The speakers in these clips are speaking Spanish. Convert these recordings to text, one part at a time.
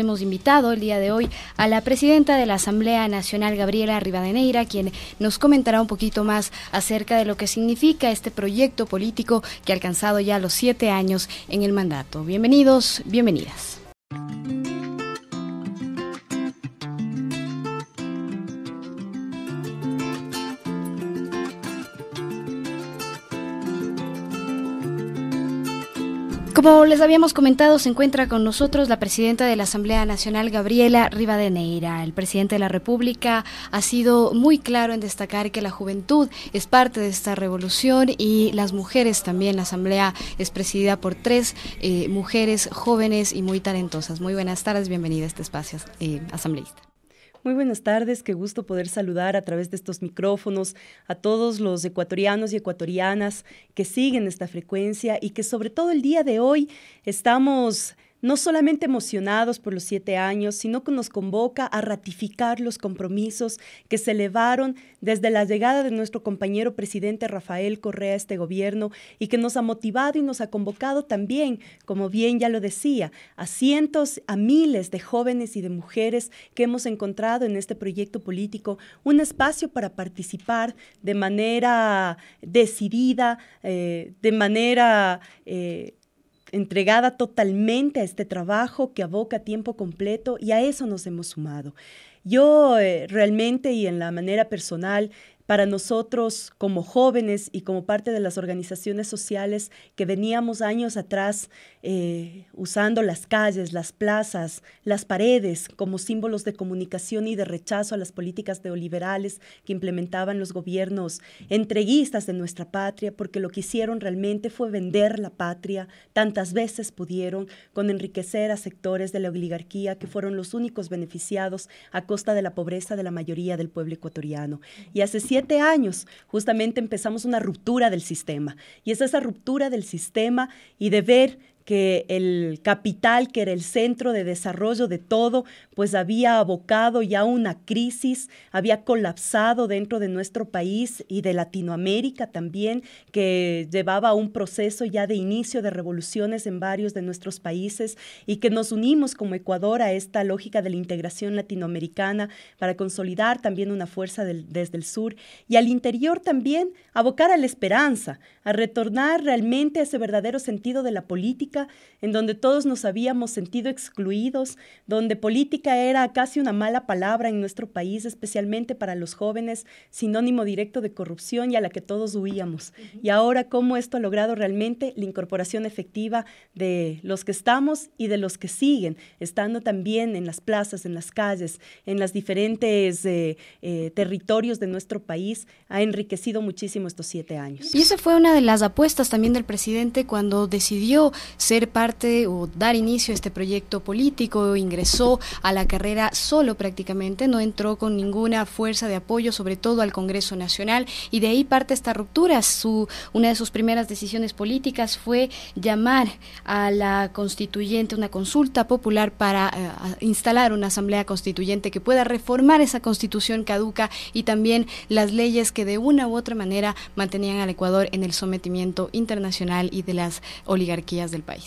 hemos invitado el día de hoy a la presidenta de la Asamblea Nacional, Gabriela Rivadeneira, quien nos comentará un poquito más acerca de lo que significa este proyecto político que ha alcanzado ya los siete años en el mandato. Bienvenidos, bienvenidas. Como les habíamos comentado, se encuentra con nosotros la presidenta de la Asamblea Nacional, Gabriela Rivadeneira. El presidente de la República ha sido muy claro en destacar que la juventud es parte de esta revolución y las mujeres también. La Asamblea es presidida por tres eh, mujeres jóvenes y muy talentosas. Muy buenas tardes, bienvenida a este espacio eh, asambleísta. Muy buenas tardes, qué gusto poder saludar a través de estos micrófonos a todos los ecuatorianos y ecuatorianas que siguen esta frecuencia y que sobre todo el día de hoy estamos no solamente emocionados por los siete años, sino que nos convoca a ratificar los compromisos que se elevaron desde la llegada de nuestro compañero presidente Rafael Correa a este gobierno y que nos ha motivado y nos ha convocado también, como bien ya lo decía, a cientos, a miles de jóvenes y de mujeres que hemos encontrado en este proyecto político un espacio para participar de manera decidida, eh, de manera... Eh, entregada totalmente a este trabajo que aboca tiempo completo y a eso nos hemos sumado. Yo eh, realmente y en la manera personal para nosotros como jóvenes y como parte de las organizaciones sociales que veníamos años atrás eh, usando las calles, las plazas, las paredes como símbolos de comunicación y de rechazo a las políticas neoliberales que implementaban los gobiernos entreguistas de nuestra patria, porque lo que hicieron realmente fue vender la patria tantas veces pudieron con enriquecer a sectores de la oligarquía que fueron los únicos beneficiados a costa de la pobreza de la mayoría del pueblo ecuatoriano. Y hace años justamente empezamos una ruptura del sistema. Y es esa ruptura del sistema y de ver que el capital, que era el centro de desarrollo de todo, pues había abocado ya una crisis, había colapsado dentro de nuestro país y de Latinoamérica también, que llevaba un proceso ya de inicio de revoluciones en varios de nuestros países y que nos unimos como Ecuador a esta lógica de la integración latinoamericana para consolidar también una fuerza desde el sur y al interior también abocar a la esperanza, a retornar realmente a ese verdadero sentido de la política en donde todos nos habíamos sentido excluidos, donde política era casi una mala palabra en nuestro país, especialmente para los jóvenes, sinónimo directo de corrupción y a la que todos huíamos. Y ahora, ¿cómo esto ha logrado realmente la incorporación efectiva de los que estamos y de los que siguen, estando también en las plazas, en las calles, en los diferentes eh, eh, territorios de nuestro país? Ha enriquecido muchísimo estos siete años. Y esa fue una de las apuestas también del presidente cuando decidió ser parte o dar inicio a este proyecto político, ingresó a la carrera solo prácticamente, no entró con ninguna fuerza de apoyo, sobre todo al Congreso Nacional, y de ahí parte esta ruptura. Su, una de sus primeras decisiones políticas fue llamar a la constituyente una consulta popular para eh, instalar una asamblea constituyente que pueda reformar esa constitución caduca y también las leyes que de una u otra manera mantenían al Ecuador en el sometimiento internacional y de las oligarquías del país.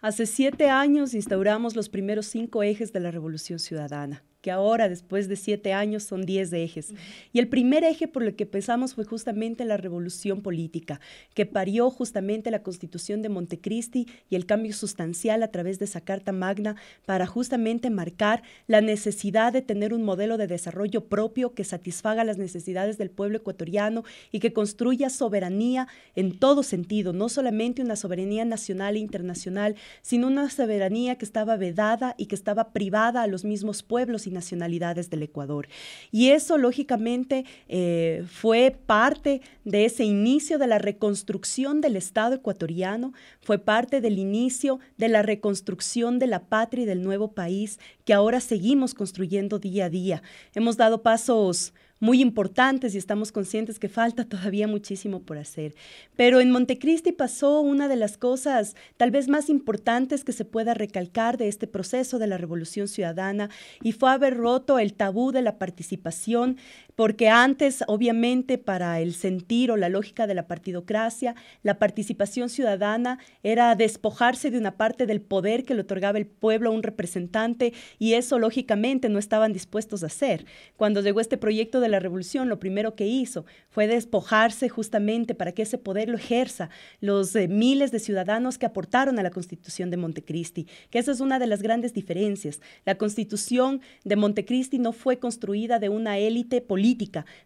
Hace siete años instauramos los primeros cinco ejes de la Revolución Ciudadana que ahora, después de siete años, son diez ejes. Y el primer eje por el que pensamos fue justamente la revolución política, que parió justamente la constitución de Montecristi y el cambio sustancial a través de esa Carta Magna para justamente marcar la necesidad de tener un modelo de desarrollo propio que satisfaga las necesidades del pueblo ecuatoriano y que construya soberanía en todo sentido, no solamente una soberanía nacional e internacional, sino una soberanía que estaba vedada y que estaba privada a los mismos pueblos nacionalidades del Ecuador. Y eso, lógicamente, eh, fue parte de ese inicio de la reconstrucción del Estado ecuatoriano, fue parte del inicio de la reconstrucción de la patria y del nuevo país que ahora seguimos construyendo día a día. Hemos dado pasos muy importantes y estamos conscientes que falta todavía muchísimo por hacer. Pero en Montecristi pasó una de las cosas tal vez más importantes que se pueda recalcar de este proceso de la Revolución Ciudadana y fue haber roto el tabú de la participación porque antes, obviamente, para el sentir o la lógica de la partidocracia, la participación ciudadana era despojarse de una parte del poder que le otorgaba el pueblo a un representante y eso, lógicamente, no estaban dispuestos a hacer. Cuando llegó este proyecto de la revolución, lo primero que hizo fue despojarse justamente para que ese poder lo ejerza los eh, miles de ciudadanos que aportaron a la Constitución de Montecristi, que esa es una de las grandes diferencias. La Constitución de Montecristi no fue construida de una élite política,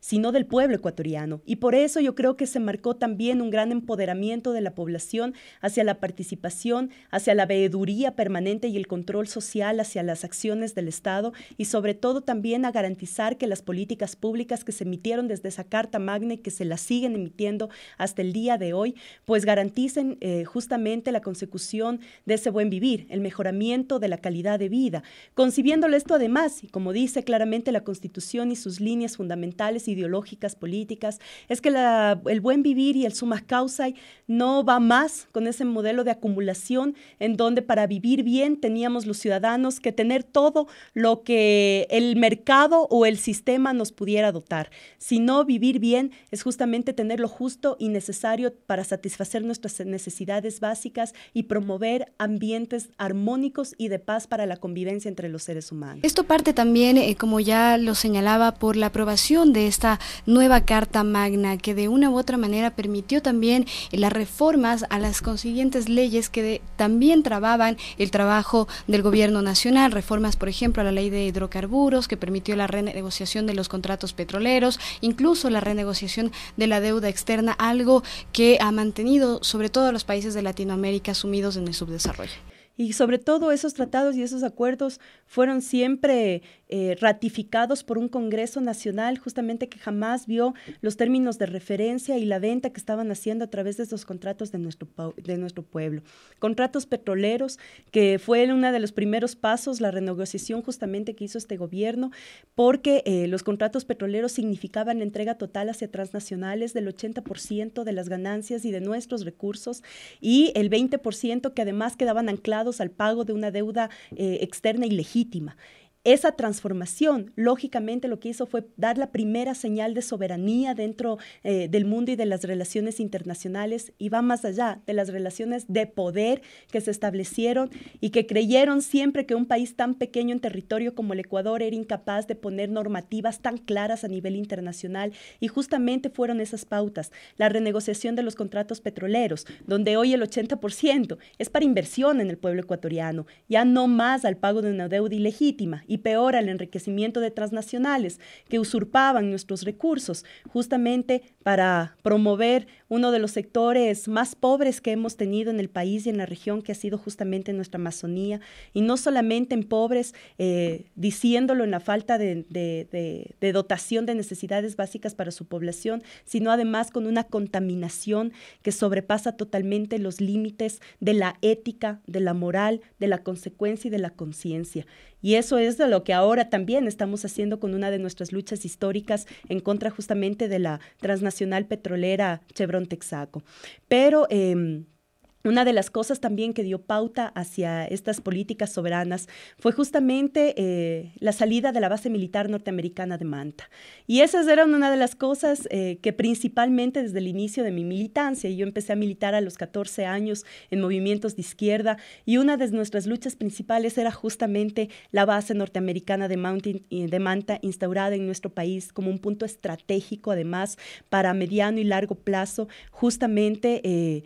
sino del pueblo ecuatoriano. Y por eso yo creo que se marcó también un gran empoderamiento de la población hacia la participación, hacia la veeduría permanente y el control social hacia las acciones del Estado y sobre todo también a garantizar que las políticas públicas que se emitieron desde esa Carta Magna y que se las siguen emitiendo hasta el día de hoy, pues garanticen eh, justamente la consecución de ese buen vivir, el mejoramiento de la calidad de vida, Concibiéndole esto además, y como dice claramente la Constitución y sus líneas fundamentales, fundamentales, ideológicas, políticas, es que el buen vivir y el suma causa no va más con ese modelo de acumulación en donde para vivir bien teníamos los ciudadanos que tener todo lo que el mercado o el sistema nos pudiera dotar, Si no vivir bien es justamente tener lo justo y necesario para satisfacer nuestras necesidades básicas y promover ambientes armónicos y de paz para la convivencia entre los seres humanos. Esto parte también, eh, como ya lo señalaba, por la aprobación de esta nueva Carta Magna que de una u otra manera permitió también las reformas a las consiguientes leyes que también trababan el trabajo del gobierno nacional, reformas por ejemplo a la ley de hidrocarburos que permitió la renegociación de los contratos petroleros, incluso la renegociación de la deuda externa, algo que ha mantenido sobre todo a los países de Latinoamérica sumidos en el subdesarrollo. Y sobre todo esos tratados y esos acuerdos fueron siempre eh, ratificados por un Congreso Nacional justamente que jamás vio los términos de referencia y la venta que estaban haciendo a través de esos contratos de nuestro, de nuestro pueblo. Contratos petroleros, que fue uno de los primeros pasos, la renegociación justamente que hizo este gobierno, porque eh, los contratos petroleros significaban entrega total hacia transnacionales del 80% de las ganancias y de nuestros recursos y el 20% que además quedaban anclados al pago de una deuda eh, externa ilegítima esa transformación, lógicamente, lo que hizo fue dar la primera señal de soberanía dentro eh, del mundo y de las relaciones internacionales y va más allá de las relaciones de poder que se establecieron y que creyeron siempre que un país tan pequeño en territorio como el Ecuador era incapaz de poner normativas tan claras a nivel internacional y justamente fueron esas pautas. La renegociación de los contratos petroleros, donde hoy el 80% es para inversión en el pueblo ecuatoriano, ya no más al pago de una deuda ilegítima peor al enriquecimiento de transnacionales que usurpaban nuestros recursos justamente para promover uno de los sectores más pobres que hemos tenido en el país y en la región, que ha sido justamente nuestra Amazonía, y no solamente en pobres, eh, diciéndolo en la falta de, de, de, de dotación de necesidades básicas para su población, sino además con una contaminación que sobrepasa totalmente los límites de la ética, de la moral, de la consecuencia y de la conciencia. Y eso es de lo que ahora también estamos haciendo con una de nuestras luchas históricas en contra justamente de la transnacional petrolera Chevron Texaco. Pero em, una de las cosas también que dio pauta hacia estas políticas soberanas fue justamente eh, la salida de la base militar norteamericana de Manta. Y esas eran una de las cosas eh, que principalmente desde el inicio de mi militancia, yo empecé a militar a los 14 años en movimientos de izquierda y una de nuestras luchas principales era justamente la base norteamericana de, Mountain, de Manta instaurada en nuestro país como un punto estratégico además para mediano y largo plazo justamente eh,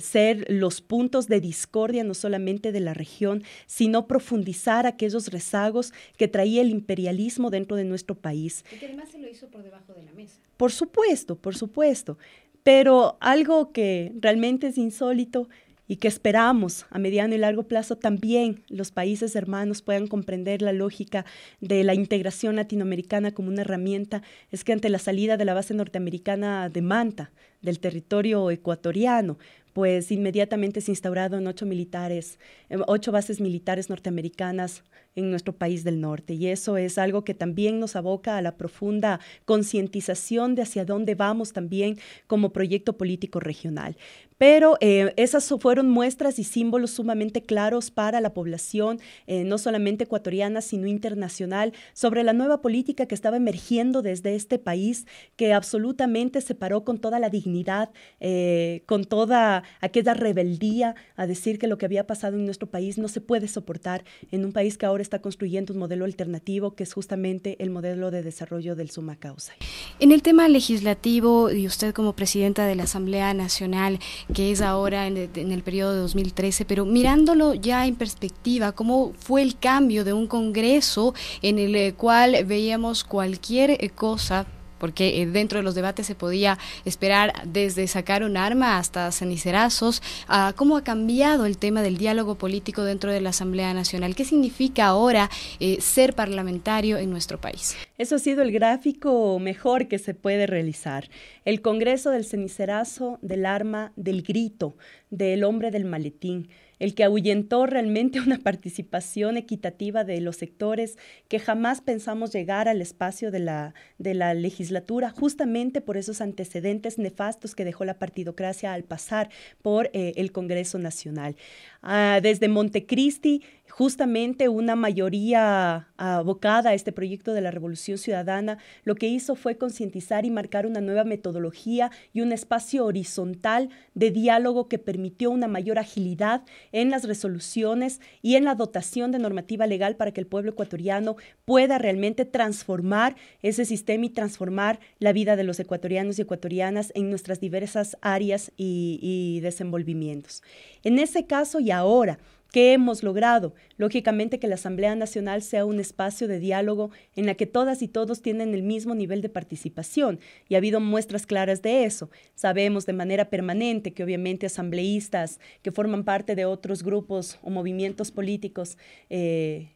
ser los puntos de discordia no solamente de la región, sino profundizar aquellos rezagos que traía el imperialismo dentro de nuestro país. Y que además se lo hizo por debajo de la mesa. Por supuesto, por supuesto. Pero algo que realmente es insólito y que esperamos a mediano y largo plazo también los países hermanos puedan comprender la lógica de la integración latinoamericana como una herramienta, es que ante la salida de la base norteamericana de Manta, del territorio ecuatoriano, pues inmediatamente se instauraron ocho militares, ocho bases militares norteamericanas en nuestro país del norte. Y eso es algo que también nos aboca a la profunda concientización de hacia dónde vamos también como proyecto político regional. Pero eh, esas fueron muestras y símbolos sumamente claros para la población, eh, no solamente ecuatoriana, sino internacional, sobre la nueva política que estaba emergiendo desde este país, que absolutamente se paró con toda la dignidad, eh, con toda aquella rebeldía a decir que lo que había pasado en nuestro país no se puede soportar en un país que ahora está construyendo un modelo alternativo, que es justamente el modelo de desarrollo del Suma Causa. En el tema legislativo, y usted como presidenta de la Asamblea Nacional, que es ahora en, el periodo de 2013, pero mirándolo ya en perspectiva, ¿cómo fue el cambio de un Congreso en el eh, cual veíamos cualquier eh, cosa porque eh, dentro de los debates se podía esperar desde sacar un arma hasta cenicerazos. Ah, ¿Cómo ha cambiado el tema del diálogo político dentro de la Asamblea Nacional? ¿Qué significa ahora eh, ser parlamentario en nuestro país? Eso ha sido el gráfico mejor que se puede realizar. El Congreso del cenicerazo, del arma, del grito del hombre del maletín, el que ahuyentó realmente una participación equitativa de los sectores que jamás pensamos llegar al espacio de la, de la legislatura, justamente por esos antecedentes nefastos que dejó la partidocracia al pasar por eh, el Congreso Nacional. Ah, desde Montecristi, justamente una mayoría abocada a este proyecto de la Revolución Ciudadana, lo que hizo fue concientizar y marcar una nueva metodología y un espacio horizontal de diálogo que permitió una mayor agilidad en las resoluciones y en la dotación de normativa legal para que el pueblo ecuatoriano pueda realmente transformar ese sistema y transformar la vida de los ecuatorianos y ecuatorianas en nuestras diversas áreas y, y desenvolvimientos. En ese caso y ahora, ¿Qué hemos logrado? Lógicamente que la Asamblea Nacional sea un espacio de diálogo en la que todas y todos tienen el mismo nivel de participación y ha habido muestras claras de eso. Sabemos de manera permanente que obviamente asambleístas que forman parte de otros grupos o movimientos políticos eh,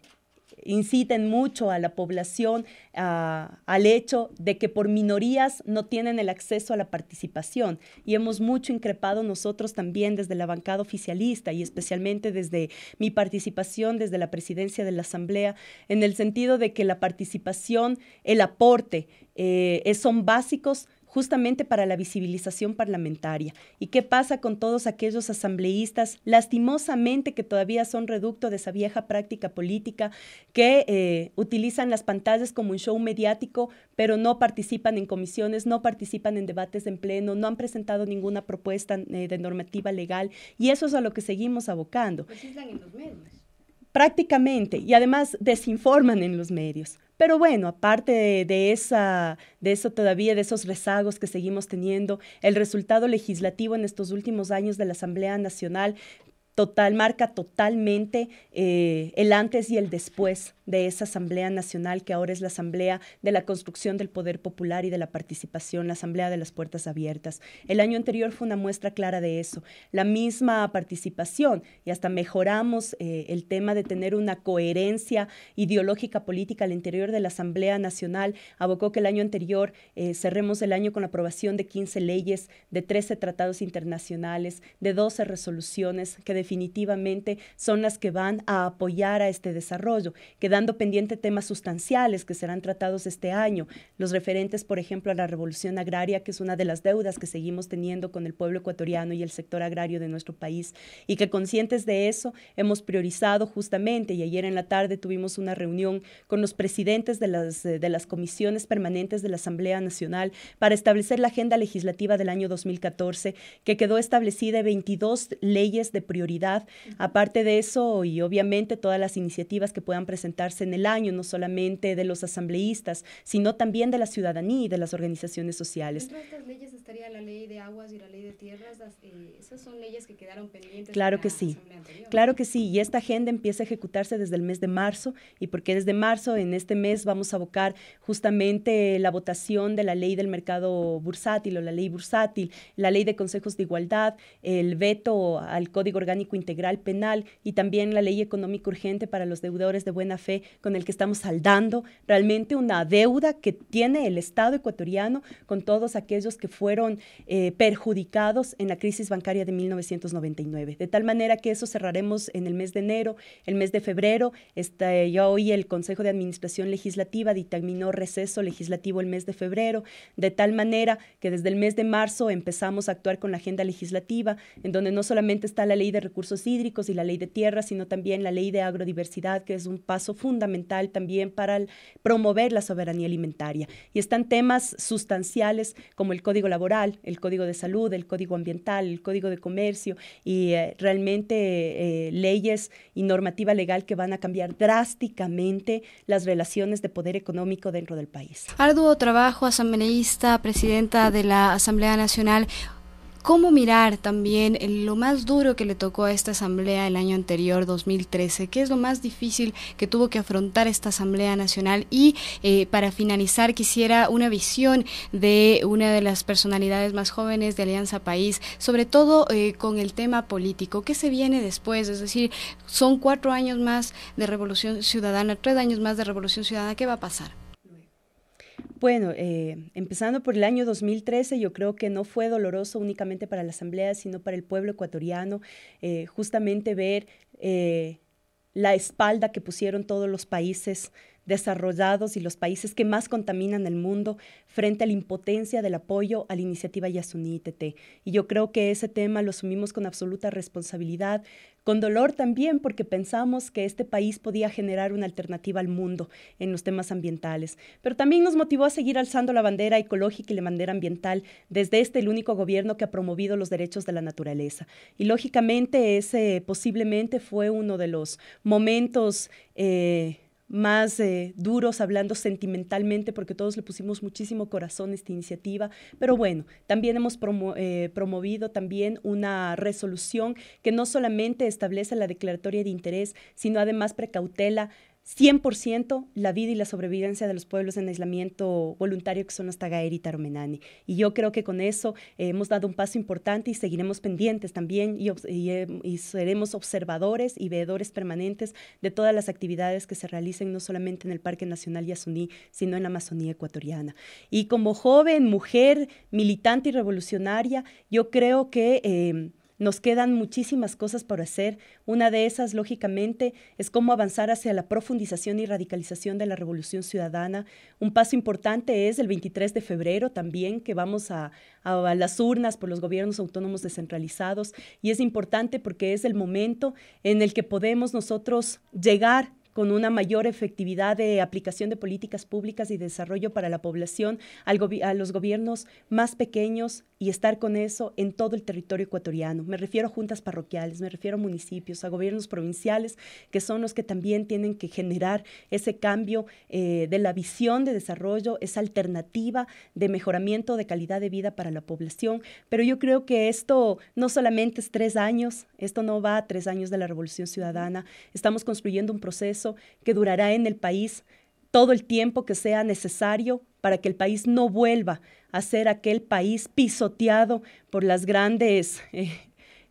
inciten mucho a la población al hecho de que por minorías no tienen el acceso a la participación. Y hemos mucho increpado nosotros también desde la bancada oficialista y especialmente desde mi participación desde la presidencia de la Asamblea, en el sentido de que la participación, el aporte, eh, son básicos justamente para la visibilización parlamentaria. ¿Y qué pasa con todos aquellos asambleístas lastimosamente que todavía son reducto de esa vieja práctica política, que eh, utilizan las pantallas como un show mediático, pero no participan en comisiones, no participan en debates en pleno, no han presentado ninguna propuesta eh, de normativa legal? Y eso es a lo que seguimos abocando. Pues en los medios prácticamente, y además desinforman en los medios. Pero bueno, aparte de, esa, de eso todavía, de esos rezagos que seguimos teniendo, el resultado legislativo en estos últimos años de la Asamblea Nacional total, marca totalmente eh, el antes y el después de esa Asamblea Nacional que ahora es la Asamblea de la Construcción del Poder Popular y de la Participación, la Asamblea de las Puertas Abiertas. El año anterior fue una muestra clara de eso, la misma participación y hasta mejoramos eh, el tema de tener una coherencia ideológica política al interior de la Asamblea Nacional, abocó que el año anterior eh, cerremos el año con la aprobación de 15 leyes, de 13 tratados internacionales, de 12 resoluciones que de definitivamente son las que van a apoyar a este desarrollo, quedando pendiente temas sustanciales que serán tratados este año, los referentes, por ejemplo, a la revolución agraria, que es una de las deudas que seguimos teniendo con el pueblo ecuatoriano y el sector agrario de nuestro país, y que conscientes de eso hemos priorizado justamente, y ayer en la tarde tuvimos una reunión con los presidentes de las, eh, de las comisiones permanentes de la Asamblea Nacional para establecer la agenda legislativa del año 2014, que quedó establecida 22 leyes de prioridad Aparte de eso, y obviamente todas las iniciativas que puedan presentarse en el año, no solamente de los asambleístas, sino también de la ciudadanía y de las organizaciones sociales. Entre estas leyes estaría la ley de aguas y la ley de tierras. Eh, esas son leyes que quedaron pendientes. Claro que sí, claro que sí. Y esta agenda empieza a ejecutarse desde el mes de marzo y porque desde marzo, en este mes, vamos a abocar justamente la votación de la ley del mercado bursátil o la ley bursátil, la ley de consejos de igualdad, el veto al código orgánico integral penal y también la ley económica urgente para los deudores de buena fe con el que estamos saldando realmente una deuda que tiene el Estado ecuatoriano con todos aquellos que fueron eh, perjudicados en la crisis bancaria de 1999. De tal manera que eso cerraremos en el mes de enero, el mes de febrero. Este, ya hoy el Consejo de Administración Legislativa determinó receso legislativo el mes de febrero, de tal manera que desde el mes de marzo empezamos a actuar con la agenda legislativa, en donde no solamente está la ley de recursos hídricos y la ley de tierras, sino también la ley de agrodiversidad, que es un paso fundamental también para promover la soberanía alimentaria. Y están temas sustanciales como el código laboral, el código de salud, el código ambiental, el código de comercio y eh, realmente eh, leyes y normativa legal que van a cambiar drásticamente las relaciones de poder económico dentro del país. Arduo trabajo asambleísta, presidenta de la Asamblea Nacional cómo mirar también lo más duro que le tocó a esta asamblea el año anterior, 2013, qué es lo más difícil que tuvo que afrontar esta asamblea nacional y eh, para finalizar quisiera una visión de una de las personalidades más jóvenes de Alianza País, sobre todo eh, con el tema político, qué se viene después, es decir, son cuatro años más de Revolución Ciudadana, tres años más de Revolución Ciudadana, ¿qué va a pasar? Bueno, eh, empezando por el año 2013, yo creo que no fue doloroso únicamente para la Asamblea, sino para el pueblo ecuatoriano, eh, justamente ver eh, la espalda que pusieron todos los países desarrollados y los países que más contaminan el mundo frente a la impotencia del apoyo a la iniciativa Yasuní ITT. Y yo creo que ese tema lo asumimos con absoluta responsabilidad, con dolor también porque pensamos que este país podía generar una alternativa al mundo en los temas ambientales. Pero también nos motivó a seguir alzando la bandera ecológica y la bandera ambiental desde este el único gobierno que ha promovido los derechos de la naturaleza. Y lógicamente ese posiblemente fue uno de los momentos... Eh, más eh, duros hablando sentimentalmente, porque todos le pusimos muchísimo corazón a esta iniciativa. Pero bueno, también hemos eh, promovido también una resolución que no solamente establece la declaratoria de interés, sino además precautela 100% la vida y la sobrevivencia de los pueblos en aislamiento voluntario que son hasta Gaer y Taromenani. Y yo creo que con eso eh, hemos dado un paso importante y seguiremos pendientes también eh, y, seremos observadores y veedores permanentes de todas las actividades que se realicen no solamente en el Parque Nacional Yasuní, sino en la Amazonía ecuatoriana. Y como joven, mujer, militante y revolucionaria, yo creo que... Eh, nos quedan muchísimas cosas por hacer. Una de esas, lógicamente, es cómo avanzar hacia la profundización y radicalización de la revolución ciudadana. Un paso importante es el 23 de febrero también, que vamos a, las urnas por los gobiernos autónomos descentralizados. Y es importante porque es el momento en el que podemos nosotros llegar con una mayor efectividad de aplicación de políticas públicas y desarrollo para la población, a los gobiernos más pequeños y estar con eso en todo el territorio ecuatoriano. Me refiero a juntas parroquiales, me refiero a municipios, a gobiernos provinciales, que son los que también tienen que generar ese cambio eh, de la visión de desarrollo, esa alternativa de mejoramiento de calidad de vida para la población. Pero yo creo que esto no solamente es tres años, esto no va a tres años de la Revolución Ciudadana, estamos construyendo un proceso que durará en el país todo el tiempo que sea necesario para que el país no vuelva a ser aquel país pisoteado por las grandes, eh,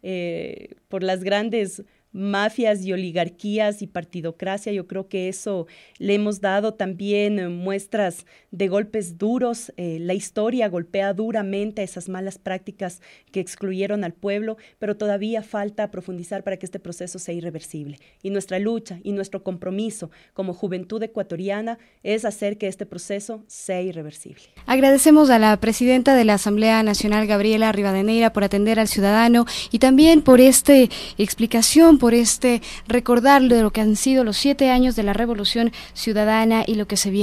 eh, por las grandes mafias y oligarquías y partidocracia. Yo creo que eso le hemos dado también eh, muestras de golpes duros. Eh, la historia golpea duramente a esas malas prácticas que excluyeron al pueblo, pero todavía falta profundizar para que este proceso sea irreversible. Y nuestra lucha y nuestro compromiso como juventud ecuatoriana es hacer que este proceso sea irreversible. Agradecemos a la presidenta de la Asamblea Nacional, Gabriela Rivadeneira, por atender al ciudadano y también por esta explicación por este recordar de lo que han sido los siete años de la Revolución Ciudadana y lo que se viene.